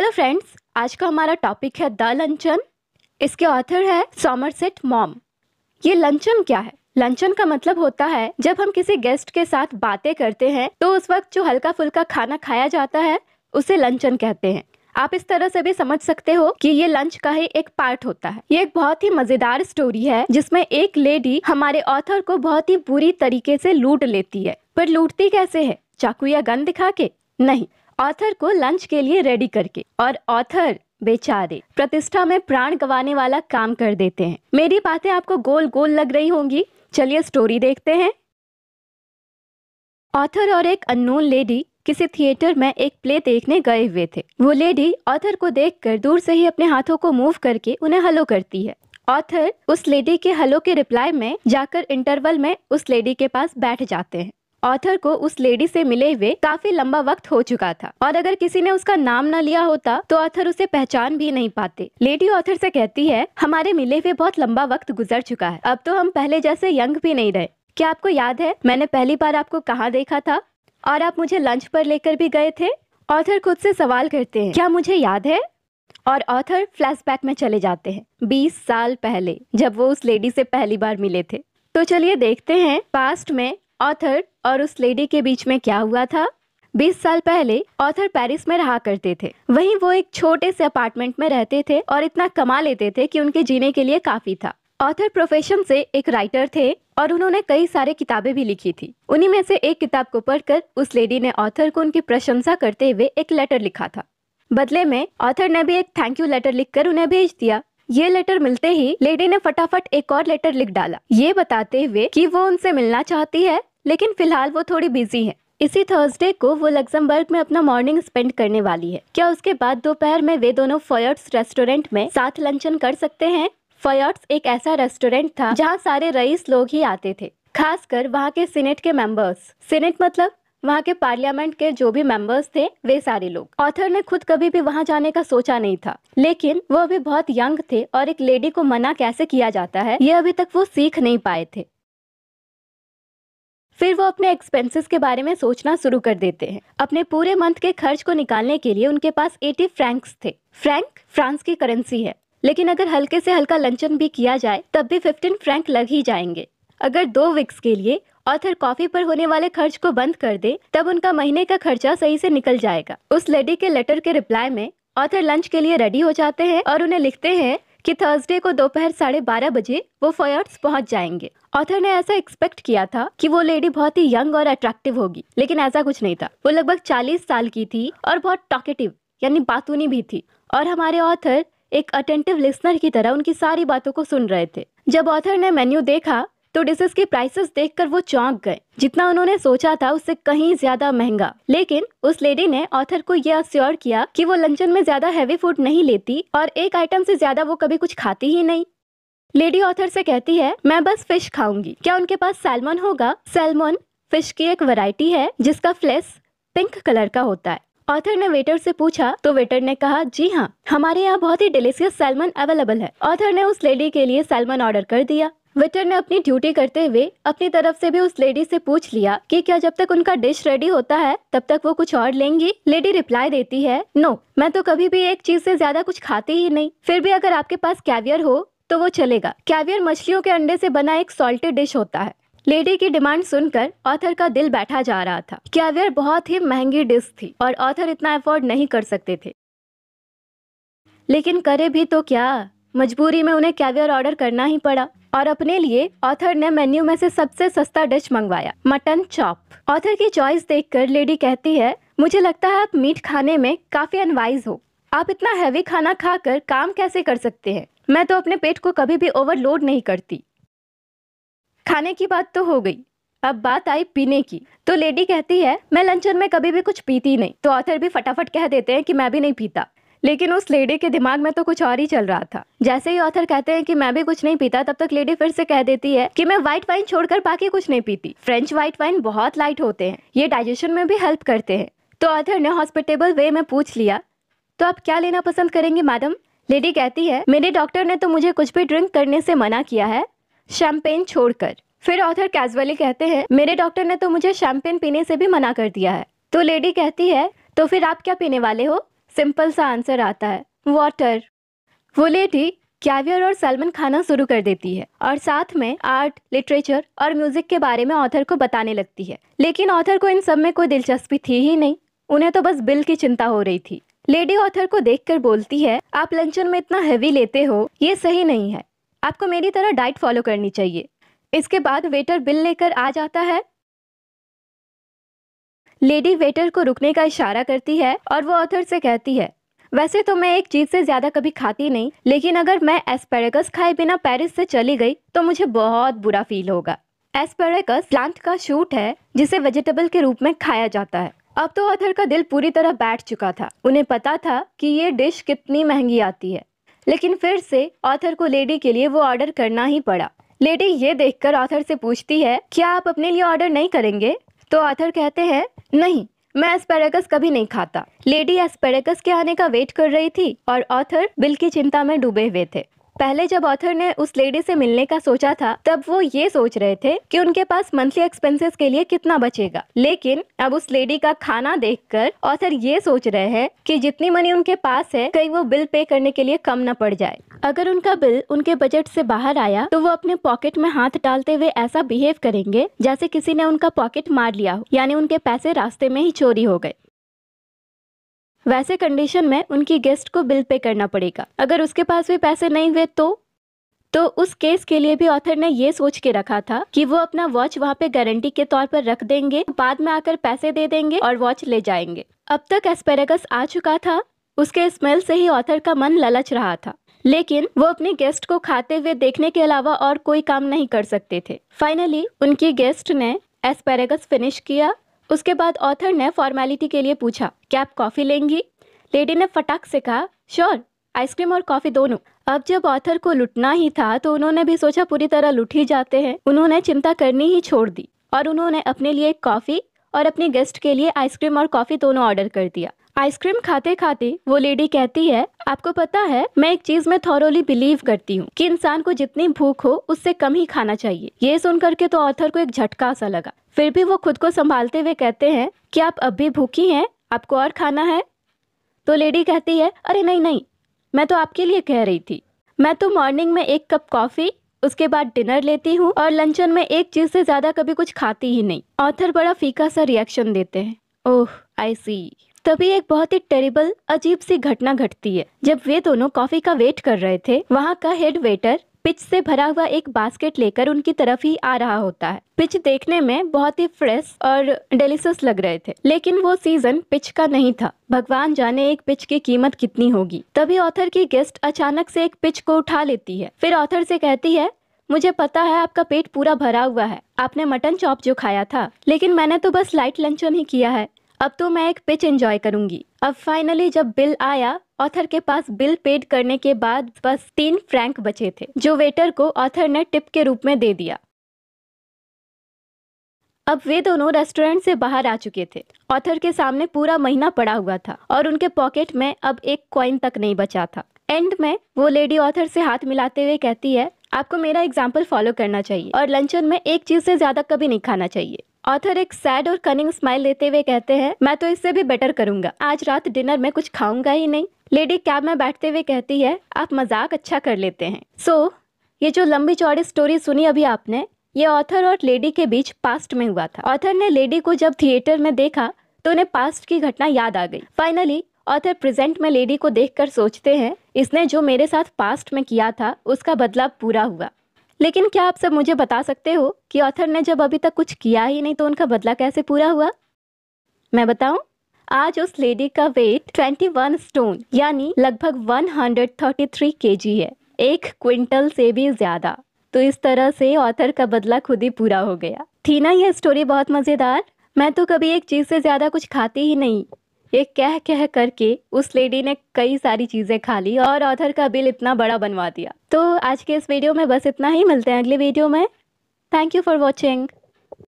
hello friends आज का हमारा टॉपिक है द लंचन इसके ऑथर है सॉमरसेट मॉम ये लंचन क्या है लंचन का मतलब होता है जब हम किसी गेस्ट के साथ बातें करते हैं तो उस वक्त जो हल्का फुल्का खाना खाया जाता है उसे लंचन कहते हैं आप इस तरह से भी समझ सकते हो कि ये लंच का ही एक पार्ट होता है ये एक बहुत ही मजेदार स्टोरी है जिसमें एक लेडी हमारे ऑथर को बहुत ही बुरी तरीके से लूट लेती है पर लूटती कैसे है चाकू या गन दिखा के नहीं ऑथर को लंच के लिए रेडी करके और ऑथर बेचारे प्रतिष्ठा में प्राण गंवाने वाला काम कर देते हैं मेरी बातें आपको गोल गोल लग रही होंगी चलिए स्टोरी देखते हैं ऑथर और एक अननोन लेडी किसी थिएटर में एक प्ले देखने गए हुए थे वो लेडी ऑथर को देखकर दूर से ही अपने हाथों को मूव करके उन्हें हलो करती है ऑथर उस लेडी के हलो के रिप्लाई में जाकर इंटरवल में उस लेडी के पास बैठ जाते हैं ऑथर को उस लेडी से मिले हुए काफी लंबा वक्त हो चुका था और अगर किसी ने उसका नाम न लिया होता तो ऑथर उसे पहचान भी नहीं पाते लेडी ऑथर से कहती है हमारे मिले हुए बहुत लंबा वक्त गुजर चुका है अब तो हम पहले जैसे यंग भी नहीं रहे क्या आपको याद है मैंने पहली बार आपको कहाँ देखा था और आप मुझे लंच पर लेकर भी गए थे ऑथर खुद से सवाल करते हैं क्या मुझे याद है और ऑथर फ्लैशबैक में चले जाते हैं बीस साल पहले जब वो उस लेडी से पहली बार मिले थे तो चलिए देखते हैं पास्ट में ऑथर और उस लेडी के बीच में क्या हुआ था 20 साल पहले ऑथर पेरिस में रहा करते थे वहीं वो एक छोटे से अपार्टमेंट में रहते थे और इतना कमा लेते थे कि उनके जीने के लिए काफी था ऑथर प्रोफेशन से एक राइटर थे और उन्होंने कई सारे किताबें भी लिखी थी उन्हीं में से एक किताब को पढ़कर उस लेडी ने ऑथर को उनकी प्रशंसा करते हुए एक लेटर लिखा था बदले में ऑथर ने भी एक थैंक यू लेटर लिखकर उन्हें भेज दिया ये लेटर मिलते ही लेडी ने फटाफट एक और लेटर लिख डाला ये बताते हुए कि वो उनसे मिलना चाहती है लेकिन फिलहाल वो थोड़ी बिजी है इसी थर्सडे को वो लग्जमबर्ग में अपना मॉर्निंग स्पेंड करने वाली है क्या उसके बाद दोपहर में वे दोनों फॉयर्ट्स रेस्टोरेंट में साथ लंचन कर सकते हैं फयर्ट्स एक ऐसा रेस्टोरेंट था जहाँ सारे रईस लोग ही आते थे खासकर वहाँ के सीनेट के मेंबर्स सीनेट मतलब वहाँ के पार्लियामेंट के जो भी मेंबर्स थे वे सारे लोग ऑथर ने खुद कभी भी वहाँ जाने का सोचा नहीं था लेकिन वो अभी बहुत यंग थे और एक लेडी को मना कैसे किया जाता है ये अभी तक वो सीख नहीं पाए थे फिर वो अपने एक्सपेंसेस के बारे में सोचना शुरू कर देते हैं अपने पूरे मंथ के खर्च को निकालने के लिए उनके पास एटी फ्रैंक्स थे फ्रैंक फ्रांस की करेंसी है लेकिन अगर हल्के से हल्का लंचन भी किया जाए तब भी फिफ्टीन फ्रैंक लग ही जाएंगे अगर दो वीक्स के लिए ऑथर कॉफी पर होने वाले खर्च को बंद कर दे तब उनका महीने का खर्चा सही से निकल जाएगा उस लेडी के लेटर के रिप्लाई में ऑथर लंच के लिए रेडी हो जाते हैं और उन्हें लिखते हैं कि थर्सडे को दोपहर साढ़े बारह बजे वो फॉयर्ट्स पहुंच जाएंगे ऑथर ने ऐसा एक्सपेक्ट किया था कि वो लेडी बहुत ही यंग और अट्रैक्टिव होगी लेकिन ऐसा कुछ नहीं था वो लगभग चालीस साल की थी और बहुत टॉकेटिव यानी बातूनी भी थी और हमारे ऑथर एक अटेंटिव लिसनर की तरह उनकी सारी बातों को सुन रहे थे जब ऑथर ने मेन्यू देखा तो डिशेस के प्राइसेस देखकर वो चौंक गए जितना उन्होंने सोचा था उससे कहीं ज्यादा महंगा लेकिन उस लेडी ने ऑथर को यह अश्योर किया कि वो लंचन में ज्यादा हैवी फूड नहीं लेती और एक आइटम से ज्यादा वो कभी कुछ खाती ही नहीं लेडी ऑथर से कहती है मैं बस फिश खाऊंगी क्या उनके पास सैलमन होगा सैलमन फिश की एक वैरायटी है जिसका फ्लेस पिंक कलर का होता है ऑथर ने वेटर से पूछा तो वेटर ने कहा जी हाँ हमारे यहाँ बहुत ही डिलीशियस सैलमन अवेलेबल है ऑथर ने उस लेडी के लिए सैलमन ऑर्डर कर दिया विटर ने अपनी ड्यूटी करते हुए अपनी तरफ से भी उस लेडी से पूछ लिया कि क्या जब तक उनका डिश रेडी होता है तब तक वो कुछ और लेंगी लेडी रिप्लाई देती है नो मैं तो कभी भी एक चीज से ज्यादा कुछ खाती ही नहीं फिर भी अगर आपके पास कैवियर हो तो वो चलेगा कैवियर मछलियों के अंडे से बना एक सॉल्टेड डिश होता है लेडी की डिमांड सुनकर ऑथर का दिल बैठा जा रहा था कैवियर बहुत ही महंगी डिश थी और ऑथर इतना अफोर्ड नहीं कर सकते थे लेकिन करे भी तो क्या मजबूरी में उन्हें कैवियर ऑर्डर करना ही पड़ा और अपने लिए ऑथर ने मेन्यू में से सबसे सस्ता डिश मंगवाया मटन चॉप ऑथर की चॉइस देखकर लेडी कहती है मुझे लगता है आप मीट खाने में काफी अनवाइज हो आप इतना हैवी खाना खाकर काम कैसे कर सकते हैं मैं तो अपने पेट को कभी भी ओवरलोड नहीं करती खाने की बात तो हो गई अब बात आई पीने की तो लेडी कहती है मैं लंचन में कभी भी कुछ पीती नहीं तो ऑथर भी फटाफट कह देते हैं कि मैं भी नहीं पीता लेकिन उस लेडी के दिमाग में तो कुछ और ही चल रहा था जैसे ही ऑथर कहते हैं कि मैं भी कुछ नहीं पीता तब तक लेडी फिर से कह देती है कि मैं व्हाइट वाइन छोड़कर बाकी कुछ नहीं पीती फ्रेंच व्हाइट वाइन बहुत लाइट होते हैं ये डाइजेशन में भी हेल्प करते हैं तो ऑथर ने हॉस्पिटेबल वे में पूछ लिया तो आप क्या लेना पसंद करेंगी मैडम लेडी कहती है मेरे डॉक्टर ने तो मुझे कुछ भी ड्रिंक करने से मना किया है शैम्पेन छोड़कर फिर ऑथर कैजुअली कहते हैं मेरे डॉक्टर ने तो मुझे शैम्पेन पीने से भी मना कर दिया है तो लेडी कहती है तो फिर आप क्या पीने वाले हो सिंपल सा आंसर आता है वाटर वो लेडी कैवियर और सलमन खाना शुरू कर देती है और साथ में आर्ट लिटरेचर और म्यूजिक के बारे में ऑथर को बताने लगती है लेकिन ऑथर को इन सब में कोई दिलचस्पी थी ही नहीं उन्हें तो बस बिल की चिंता हो रही थी लेडी ऑथर को देख बोलती है आप लंचन में इतना हैवी लेते हो ये सही नहीं है आपको मेरी तरह डाइट फॉलो करनी चाहिए इसके बाद वेटर बिल लेकर आ जाता है लेडी वेटर को रुकने का इशारा करती है और वो ऑथर से कहती है वैसे तो मैं एक चीज से ज्यादा कभी खाती नहीं लेकिन अगर मैं एस्पेरेगस खाए बिना पेरिस से चली गई तो मुझे बहुत बुरा फील होगा एस्पेरेगस प्लांट का शूट है जिसे वेजिटेबल के रूप में खाया जाता है अब तो ऑथर का दिल पूरी तरह बैठ चुका था उन्हें पता था कि ये डिश कितनी महंगी आती है लेकिन फिर से ऑथर को लेडी के लिए वो ऑर्डर करना ही पड़ा लेडी ये देखकर ऑथर से पूछती है क्या आप अपने लिए ऑर्डर नहीं करेंगे तो ऑथर कहते हैं नहीं मैं एस्पेरेगस कभी नहीं खाता लेडी एस्पेरेगस के आने का वेट कर रही थी और ऑथर बिल की चिंता में डूबे हुए थे पहले जब ऑथर ने उस लेडी से मिलने का सोचा था तब वो ये सोच रहे थे कि उनके पास मंथली एक्सपेंसेस के लिए कितना बचेगा लेकिन अब उस लेडी का खाना देखकर ऑथर ये सोच रहे हैं कि जितनी मनी उनके पास है कहीं वो बिल पे करने के लिए कम न पड़ जाए अगर उनका बिल उनके बजट से बाहर आया तो वो अपने पॉकेट में हाथ डालते हुए ऐसा बिहेव करेंगे जैसे किसी ने उनका पॉकेट मार लिया हो यानी उनके पैसे रास्ते में ही चोरी हो गए वैसे कंडीशन में उनकी गेस्ट को बिल पे करना पड़ेगा अगर उसके पास भी पैसे नहीं हुए तो तो उस केस के लिए भी ऑथर ने ये सोच के रखा था कि वो अपना वॉच वहाँ पे गारंटी के तौर पर रख देंगे बाद में आकर पैसे दे देंगे और वॉच ले जाएंगे अब तक एस्पेरेगस आ चुका था उसके स्मेल से ही ऑथर का मन ललच रहा था लेकिन वो अपने गेस्ट को खाते हुए देखने के अलावा और कोई काम नहीं कर सकते थे फाइनली उनकी गेस्ट ने एस्पेरेगस फिनिश किया उसके बाद ऑथर ने फॉर्मेलिटी के लिए पूछा क्या आप कॉफ़ी लेंगी लेडी ने फटाक से कहा श्योर आइसक्रीम और कॉफी दोनों अब जब ऑथर को लुटना ही था तो उन्होंने भी सोचा पूरी तरह लुट ही जाते हैं उन्होंने चिंता करनी ही छोड़ दी और उन्होंने अपने लिए कॉफी और अपने गेस्ट के लिए आइसक्रीम और कॉफी दोनों ऑर्डर कर दिया आइसक्रीम खाते खाते वो लेडी कहती है आपको पता है मैं एक चीज में थोरोली बिलीव करती हूँ कि इंसान को जितनी भूख हो उससे कम ही खाना चाहिए ये सुन करके तो ऑथर को एक झटका सा लगा फिर भी वो खुद को संभालते हुए कहते हैं कि आप अब भी भूखी हैं आपको और खाना है तो लेडी कहती है अरे नहीं नहीं मैं तो आपके लिए कह रही थी मैं तो मॉर्निंग में एक कप कॉफ़ी उसके बाद डिनर लेती हूँ और लंचन में एक चीज़ से ज़्यादा कभी कुछ खाती ही नहीं ऑथर बड़ा फीका सा रिएक्शन देते हैं ओह आई सी तभी एक बहुत ही टेरिबल अजीब सी घटना घटती है जब वे दोनों कॉफी का वेट कर रहे थे वहाँ का हेड वेटर पिच से भरा हुआ एक बास्केट लेकर उनकी तरफ ही आ रहा होता है पिच देखने में बहुत ही फ्रेश और डेलिशियस लग रहे थे लेकिन वो सीजन पिच का नहीं था भगवान जाने एक पिच की कीमत कितनी होगी तभी ऑथर की गेस्ट अचानक से एक पिच को उठा लेती है फिर ऑथर से कहती है मुझे पता है आपका पेट पूरा भरा हुआ है आपने मटन चॉप जो खाया था लेकिन मैंने तो बस लाइट लंचन ही किया है अब तो मैं एक पिच एंजॉय करूंगी अब फाइनली जब बिल आया ऑथर के पास बिल पेड करने के बाद बस तीन फ्रैंक बचे थे जो वेटर को ऑथर ने टिप के रूप में दे दिया अब वे दोनों रेस्टोरेंट से बाहर आ चुके थे ऑथर के सामने पूरा महीना पड़ा हुआ था और उनके पॉकेट में अब एक कॉइन तक नहीं बचा था एंड में वो लेडी ऑथर से हाथ मिलाते हुए कहती है आपको मेरा एग्जाम्पल फॉलो करना चाहिए और लंचन में एक चीज से ज्यादा कभी नहीं खाना चाहिए ऑथर एक सैड और कनिंग स्माइल देते हुए कहते हैं मैं तो इससे भी बेटर करूंगा आज रात डिनर में कुछ खाऊंगा ही नहीं लेडी कैब में बैठते हुए कहती है आप मजाक अच्छा कर लेते हैं सो so, ये जो लंबी चौड़ी स्टोरी सुनी अभी आपने ये ऑथर और लेडी के बीच पास्ट में हुआ था ऑथर ने लेडी को जब थिएटर में देखा तो उन्हें पास्ट की घटना याद आ गई फाइनली ऑथर प्रेजेंट में लेडी को देखकर सोचते हैं इसने जो मेरे साथ पास्ट में किया था उसका बदलाव पूरा हुआ लेकिन क्या आप सब मुझे बता सकते हो कि ऑथर ने जब अभी तक कुछ किया ही नहीं तो उनका बदला कैसे पूरा हुआ मैं बताऊं आज उस लेडी का वेट 21 स्टोन यानी लगभग 133 केजी है एक क्विंटल से भी ज्यादा तो इस तरह से ऑथर का बदला खुद ही पूरा हो गया थी ना यह स्टोरी बहुत मजेदार मैं तो कभी एक चीज से ज्यादा कुछ खाती ही नहीं ये कह कह करके उस लेडी ने कई सारी चीज़ें खा ली और ऑथर का बिल इतना बड़ा बनवा दिया तो आज के इस वीडियो में बस इतना ही मिलते हैं अगले वीडियो में थैंक यू फॉर वॉचिंग